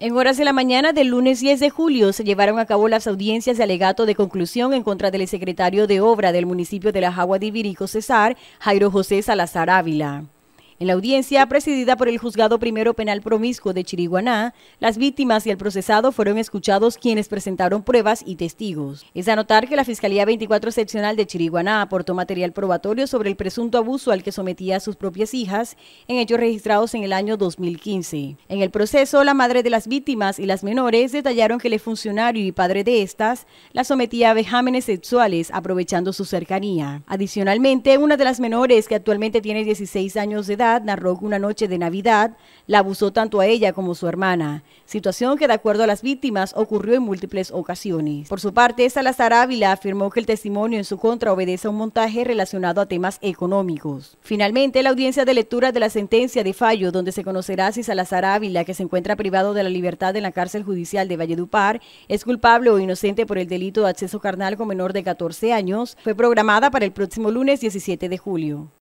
En horas de la mañana del lunes 10 de julio se llevaron a cabo las audiencias de alegato de conclusión en contra del secretario de Obra del municipio de La Jagua de Ibirico César Jairo José Salazar Ávila. En la audiencia presidida por el Juzgado Primero Penal Promiscuo de Chiriguaná, las víctimas y el procesado fueron escuchados quienes presentaron pruebas y testigos. Es a notar que la Fiscalía 24 Seccional de Chiriguaná aportó material probatorio sobre el presunto abuso al que sometía a sus propias hijas en hechos registrados en el año 2015. En el proceso, la madre de las víctimas y las menores detallaron que el funcionario y padre de estas las sometía a vejámenes sexuales aprovechando su cercanía. Adicionalmente, una de las menores que actualmente tiene 16 años de edad narró que una noche de Navidad la abusó tanto a ella como a su hermana, situación que de acuerdo a las víctimas ocurrió en múltiples ocasiones. Por su parte, Salazar Ávila afirmó que el testimonio en su contra obedece a un montaje relacionado a temas económicos. Finalmente, la audiencia de lectura de la sentencia de fallo, donde se conocerá si Salazar Ávila, que se encuentra privado de la libertad en la cárcel judicial de Valledupar, es culpable o inocente por el delito de acceso carnal con menor de 14 años, fue programada para el próximo lunes 17 de julio.